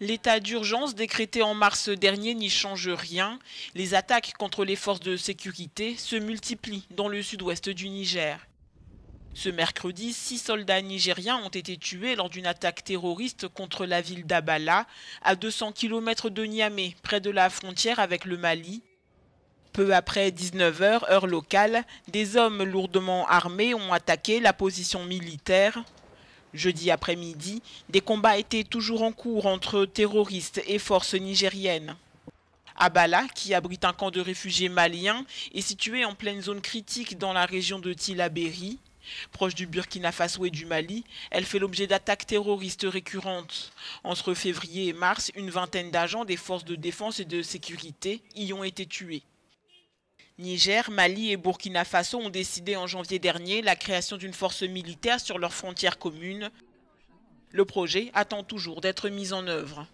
L'état d'urgence décrété en mars dernier n'y change rien. Les attaques contre les forces de sécurité se multiplient dans le sud-ouest du Niger. Ce mercredi, six soldats nigériens ont été tués lors d'une attaque terroriste contre la ville d'Abala, à 200 km de Niamey, près de la frontière avec le Mali. Peu après 19h, heure locale, des hommes lourdement armés ont attaqué la position militaire Jeudi après-midi, des combats étaient toujours en cours entre terroristes et forces nigériennes. Abala, qui abrite un camp de réfugiés maliens, est située en pleine zone critique dans la région de Tillabéri. Proche du Burkina Faso et du Mali, elle fait l'objet d'attaques terroristes récurrentes. Entre février et mars, une vingtaine d'agents des forces de défense et de sécurité y ont été tués. Niger, Mali et Burkina Faso ont décidé en janvier dernier la création d'une force militaire sur leurs frontières communes. Le projet attend toujours d'être mis en œuvre.